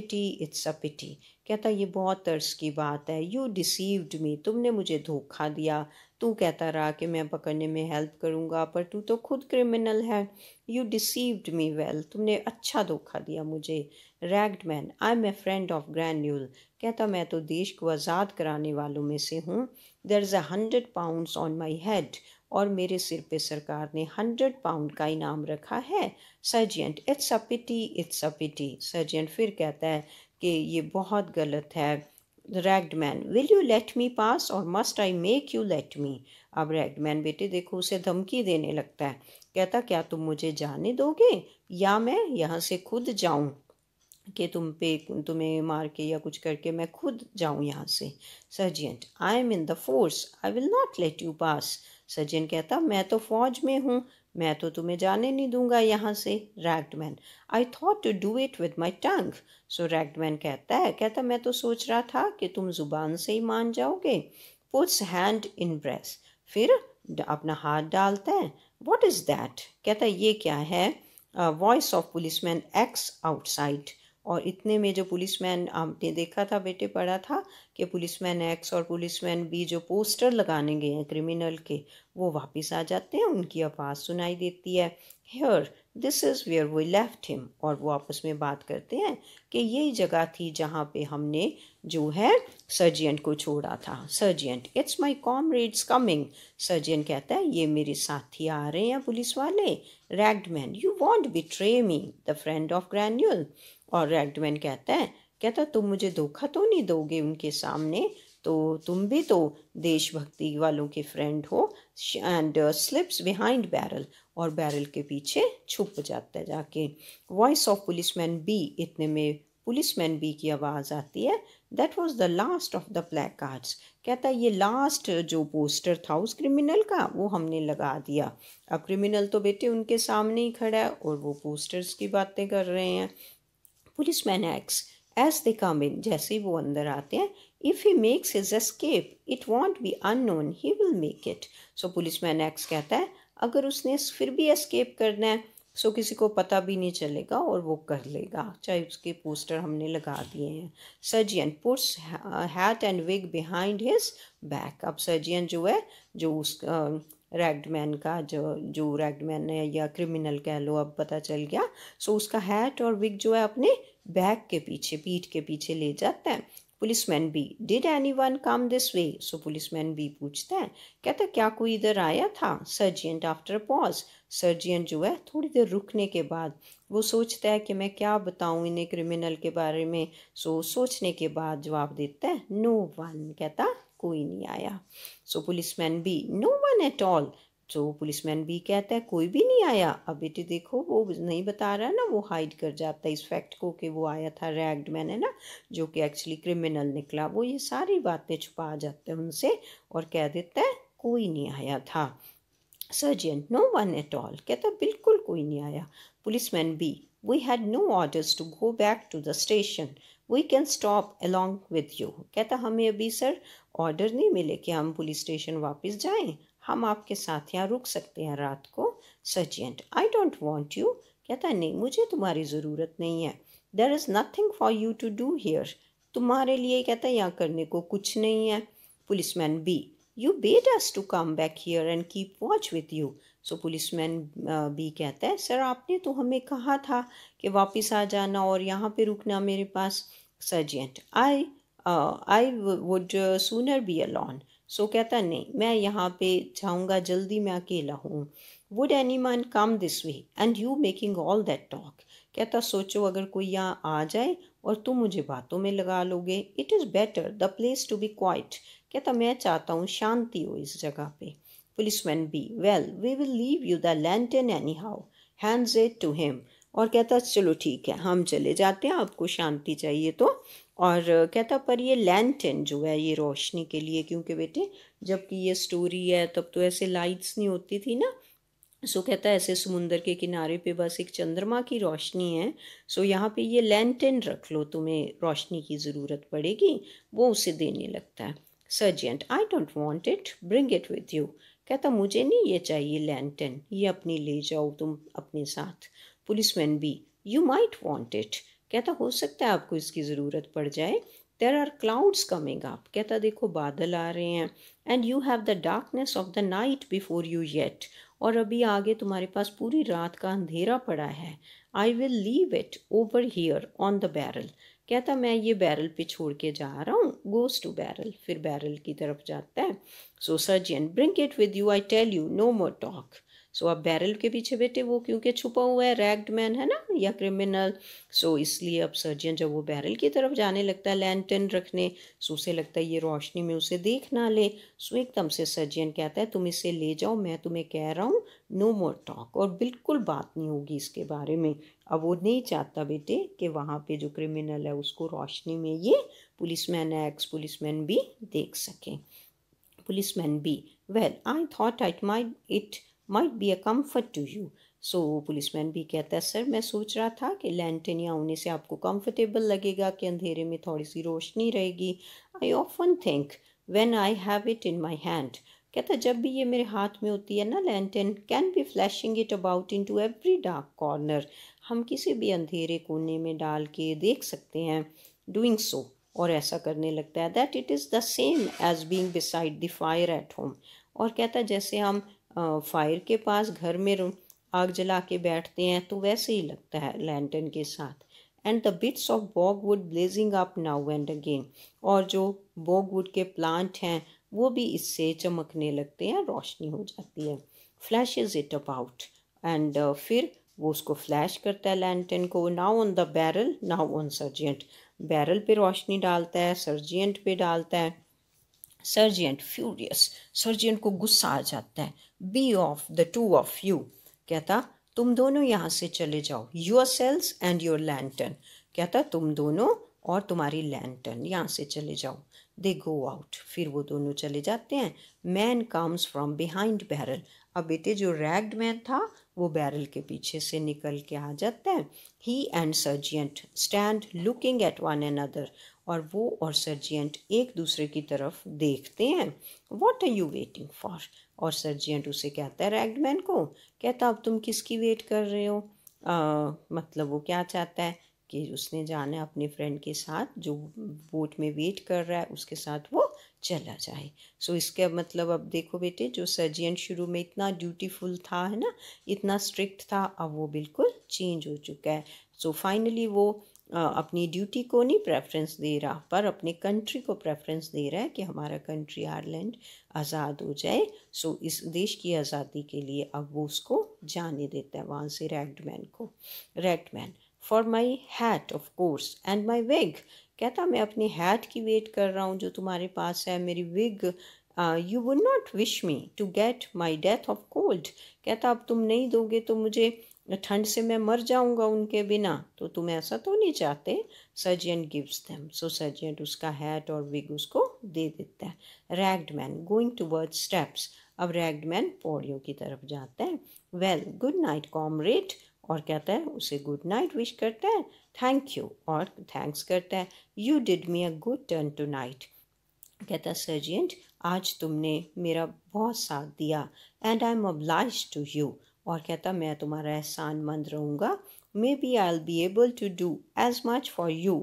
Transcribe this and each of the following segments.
Pity it's a पिटी कहता ये बहुत तर्स की बात है यू डिसीव्ड मी तुमने मुझे धोखा दिया तू कहता रहा कि मैं पकड़ने में हेल्प करूँगा पर तू तो खुद क्रिमिनल है यू डिसीव्ड मी वेल तुमने अच्छा धोखा दिया मुझे ragged man I am a friend of Granuaile कहता मैं तो देश को आज़ाद कराने वालों में से हूँ there is a hundred pounds on my head और मेरे सिर पे सरकार ने हंड्रेड पाउंड का इनाम रखा है sergeant it's a pity it's a pity sergeant फिर कहता है कि ये बहुत गलत है ragged man will you let me pass और must I make you let me अब रैग्ड मैन बेटे देखो उसे धमकी देने लगता है कहता क्या तुम मुझे जाने दोगे या मैं यहाँ से खुद जाऊँ कि तुम पे तुम्हें मार के या कुछ करके मैं खुद जाऊँ यहाँ से sergeant I am in the force I will not let you pass सज्जन कहता मैं तो फौज में हूँ मैं तो तुम्हें जाने नहीं दूंगा यहाँ से ragged man I thought to do it with my tongue so ragged man कहता है कहता मैं तो सोच रहा था कि तुम जुबान से ही मान जाओगे पुट्स हैंड इन ब्रेस फिर अपना हाथ डालता है वॉट इज़ दैट कहता ये क्या है voice of policeman X outside और इतने में जो पुलिसमैन आपने देखा था बेटे पढ़ा था कि पुलिसमैन एक्स और पुलिसमैन बी जो पोस्टर लगाने गए हैं क्रिमिनल के वो वापस आ जाते हैं उनकी आवाज़ सुनाई देती है here this is where we left him और वो आपस में बात करते हैं कि यही जगह थी जहाँ पे हमने जो है सर्जेंट को छोड़ा था sergeant it's my comrades coming sergeant कहता है ये मेरे साथी आ रहे हैं पुलिस वाले ragged man you won't betray me the friend of Granuaile और रेडमैन कहता है कहता तुम मुझे धोखा तो नहीं दोगे उनके सामने तो तुम भी तो देशभक्ति वालों के फ्रेंड हो एंड स्लिप्स बिहाइंड बैरल और बैरल के पीछे छुप जाता है जाके वॉइस ऑफ पुलिसमैन बी इतने में पुलिसमैन बी की आवाज़ आती है that was the last of the black cards कहता है ये लास्ट जो पोस्टर था उस क्रिमिनल का वो हमने लगा दिया अब क्रिमिनल तो बेटे उनके सामने ही खड़ा है और वो पोस्टर्स की बातें कर रहे हैं man X as they come in जैसे वो अंदर आते हैं if he makes his escape it won't be unknown he will make it so policeman X कहता है अगर उसने फिर भी एस्केप करना है सो so किसी को पता भी नहीं चलेगा और वो कर लेगा चाहे उसके पोस्टर हमने लगा दिए हैं sergeant puts hat and wig behind his back अब सर्जियन जो है जो उस रैगडमैन का जो जो रैगडमैन है या क्रिमिनल कह लो अब पता चल गया सो so उसका हैट और विग जो है अपने बैग के पीछे पीठ के पीछे ले जाता है policeman B did anyone come this way so policeman B पूछता है कहता है क्या कोई इधर आया था सर्जियन आफ्टर पॉज सर्जियन जो है थोड़ी देर रुकने के बाद वो सोचता है कि मैं क्या बताऊं इन्हें क्रिमिनल के बारे में सो सोचने के बाद जवाब देता है नो no वन कहता कोई नहीं आया so policeman B no one at all तो पुलिस पुलिसमैन भी कहता है कोई भी नहीं आया अब बेटे देखो वो नहीं बता रहा है ना वो हाइड कर जाता है इस फैक्ट को कि वो आया था रैग्ड मैन है ना जो कि एक्चुअली क्रिमिनल निकला वो ये सारी बातें छुपा जाते हैं उनसे और कह देता है कोई नहीं आया था sergeant no one at all कहता बिल्कुल कोई नहीं आया policeman B we had no orders to go back to the station we can stop along with you कहता हमें अभी सर ऑर्डर नहीं मिले कि हम पुलिस स्टेशन वापस जाएं हम आपके साथ यहाँ रुक सकते हैं रात को sergeant I don't want you कहता है नहीं मुझे तुम्हारी ज़रूरत नहीं है there is nothing for you to do here तुम्हारे लिए कहता है यहाँ करने को कुछ नहीं है policeman B you bade us to come back here and keep watch with you so policeman B कहता है सर आपने तो हमें कहा था कि वापस आ जाना और यहाँ पे रुकना मेरे पास sergeant I I would sooner be alone so कहता नहीं मैं यहाँ पे जाऊँगा जल्दी मैं अकेला हूँ would any man come this way and you making all that talk कहता सोचो अगर कोई यहाँ आ जाए और तुम मुझे बातों में लगा लोगे it is better the place to be quiet कहता मैं चाहता हूँ शांति हो इस जगह पे policeman B well we will leave you the lantern anyhow hands at to him और कहता चलो ठीक है हम चले जाते हैं आपको शांति चाहिए तो और कहता पर ये लैंटन जो है ये रोशनी के लिए क्योंकि बेटे जबकि ये स्टोरी है तब तो ऐसे लाइट्स नहीं होती थी ना सो कहता है ऐसे समुंदर के किनारे पे बस एक चंद्रमा की रोशनी है सो यहाँ पे ये लैंटन रख लो तुम्हें रोशनी की ज़रूरत पड़ेगी वो उसे देने लगता है sergeant I don't want it bring it with you कहता मुझे नहीं ये चाहिए लैंटन ये अपनी ले जाओ तुम अपने साथ policeman B you might want it कहता हो सकता है आपको इसकी ज़रूरत पड़ जाए देर आर क्लाउड्स कमिंग आप कहता देखो बादल आ रहे हैं and you have the darkness of the night before you yet और अभी आगे तुम्हारे पास पूरी रात का अंधेरा पड़ा है I will leave it over here on the barrel कहता मैं ये बैरल पे छोड़ के जा रहा हूँ गोस टू बैरल फिर बैरल की तरफ जाता है so sergeant bring it with you I tell you no more talk so अब बैरल के पीछे बेटे वो क्योंकि छुपा हुआ है रैग्ड मैन है ना या क्रिमिनल सो so, इसलिए अब सर्जन जब वो बैरल की तरफ जाने लगता है लैंटन रखने सो उसे लगता है ये रोशनी में उसे देख ना ले सो एकदम से सर्जन कहता है तुम इसे ले जाओ मैं तुम्हें कह रहा हूँ नो मोर टॉक और बिल्कुल बात नहीं होगी इसके बारे में अब वो नहीं चाहता बेटे कि वहाँ पे जो क्रिमिनल है उसको रोशनी में ये पुलिसमैन एक्स पुलिसमैन भी देख सकें पुलिसमैन भी well I thought it my it might be a comfort to you so वो पुलिसमैन भी कहता है सर मैं सोच रहा था कि लैंटन या होने से आपको कंफर्टेबल लगेगा कि अंधेरे में थोड़ी सी रोशनी रहेगी I often think when I have it in my hand कहता जब भी ये मेरे हाथ में होती है ना lantern can be flashing it about into every dark corner हम किसी भी अंधेरे कोने में डाल के देख सकते हैं डूइंग सो और ऐसा करने लगता है that it is the same as being beside the fire at home और कहता जैसे हम फायर के पास घर में आग जला के बैठते हैं तो वैसे ही लगता है लैंटन के साथ and the bits of bogwood blazing up now and again और जो बॉगवुड के प्लांट हैं वो भी इससे चमकने लगते हैं रोशनी हो जाती है flash is it about and फिर वो उसको फ्लैश करता है लैंटन को now on the barrel now on sergeant barrel पे रोशनी डालता है सर्जेंट पे डालता है सर्जेंट फ्यूरियस सर्जेंट को गुस्सा आ जाता है be off the two of you कहता तुम दोनों यहाँ से चले जाओ yourselves and your lantern कहता तुम दोनों और तुम्हारी लैंटन यहाँ से चले जाओ दे गो आउट फिर वो दोनों चले जाते हैं man comes from behind barrel अब बेटे जो रैग्ड मैन था वो बैरल के पीछे से निकल के आ जाते हैं he and sergeant stand looking at one another और वो और सर्जियंट एक दूसरे की तरफ देखते हैं what are you waiting for और सर्जियंट उसे कहता है रैगमैन को कहता अब तुम किसकी वेट कर रहे हो आ, मतलब वो क्या चाहता है कि उसने जाना है अपने फ्रेंड के साथ जो बोट में वेट कर रहा है उसके साथ वो चला जाए सो so, इसका मतलब अब देखो बेटे जो सर्जियन शुरू में इतना ड्यूटीफुल था है ना इतना स्ट्रिक्ट था अब वो बिल्कुल चेंज हो चुका है सो so, फाइनली वो आ, अपनी ड्यूटी को नहीं प्रेफरेंस दे रहा पर अपने कंट्री को प्रेफरेंस दे रहा है कि हमारा कंट्री आयरलैंड आज़ाद हो जाए सो इस देश की आज़ादी के लिए अब वो उसको जाने देता है वहाँ से रेडमैन को red man for my hat of course and my wig कहता मैं अपनी हैट की वेट कर रहा हूँ जो तुम्हारे पास है मेरी wig you would not wish me to get my death of cold कहता अब तुम नहीं दोगे तो मुझे ठंड से मैं मर जाऊंगा उनके बिना तो तुम ऐसा तो नहीं चाहते sergeant gives them so sergeant उसका हैट और विग उसको दे देता है ragged man going towards steps अब रैग्ड मैन पौड़ियों की तरफ जाता है वेल गुड नाइट कॉमरेड और कहता है उसे गुड नाइट विश करता है थैंक यू और थैंक्स करता है you did me a good turn tonight कहता सर्जेंट आज तुमने मेरा बहुत साथ दिया and I am obliged to you और कहता मैं तुम्हारा एहसान मंद रहूँगा maybe I'll be able to do as much for you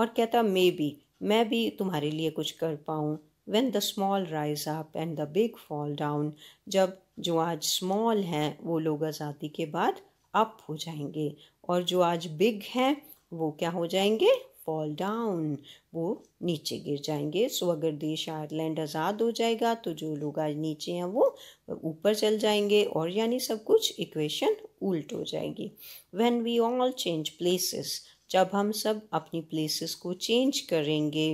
और कहता मे बी मैं भी तुम्हारे लिए कुछ कर पाऊँ when the small rise up and the big fall down जब जो आज स्मॉल हैं वो लोग आज़ादी के बाद अप हो जाएंगे और जो आज बिग हैं वो क्या हो जाएंगे फॉल डाउन वो नीचे गिर जाएंगे सो अगर देश आयरलैंड आज़ाद हो जाएगा तो जो लोग आज नीचे हैं वो ऊपर चल जाएंगे और यानी सब कुछ इक्वेशन उल्ट हो जाएगी when we all change places जब हम सब अपनी प्लेसेस को चेंज करेंगे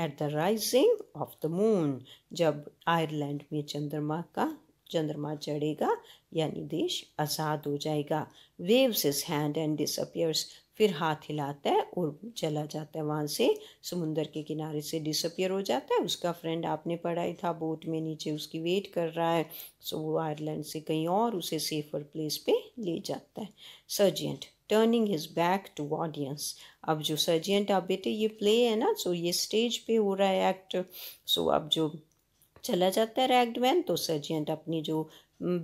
at the rising of the moon जब आयरलैंड में चंद्रमा का चंद्रमा चढ़ेगा यानी देश आज़ाद हो जाएगा waves his hand and disappears फिर हाथ हिलाता है और चला जाता है वहाँ से समुंदर के किनारे से डिसअपियर हो जाता है उसका फ्रेंड आपने पढ़ाई था बोट में नीचे उसकी वेट कर रहा है सो वो आयरलैंड से कहीं और उसे सेफर प्लेस पे ले जाता है sergeant turning his back to audience अब जो सर्जेंट आप बेटे ये प्ले है ना सो ये स्टेज पे हो रहा है एक्ट सो अब जो चला जाता है रैगडमैन तो सर्जेंट अपनी जो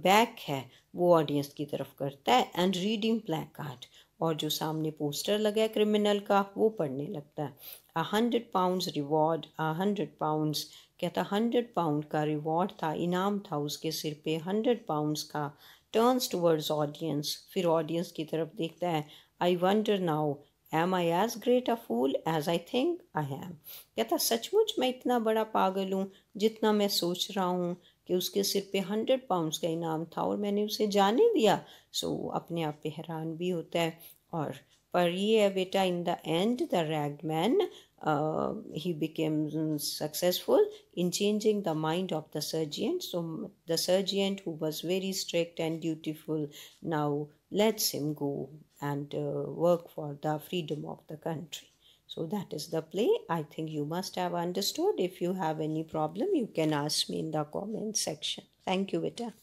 बैक है वो ऑडियंस की तरफ करता है एंड रीडिंग ब्लैक कार्ड और जो सामने पोस्टर लगा है क्रिमिनल का वो पढ़ने लगता है a hundred pounds reward a hundred pounds कहता हंड्रेड पाउंड का रिवॉर्ड था इनाम था उसके सिर पे हंड्रेड पाउंड्स का टर्न्स टूवर्ड्स ऑडियंस फिर ऑडियंस की तरफ देखता है I wonder now am I as great a fool as I think I am कहता सचमुच मैं इतना बड़ा पागल हूँ जितना मैं सोच रहा हूँ कि उसके सिर पे हंड्रेड पाउंड्स का इनाम था और मैंने उसे जाने दिया सो so, अपने आप पे हैरान भी होता है और पर ये है बेटा in the end the ragged man he became successful in changing the mind of the sergeant so the sergeant who was very strict and dutiful now lets him go and uh, work for the freedom of the country. So that is the play. I think you must have understood. If you have any problem, you can ask me in the comment section. Thank you, Vita.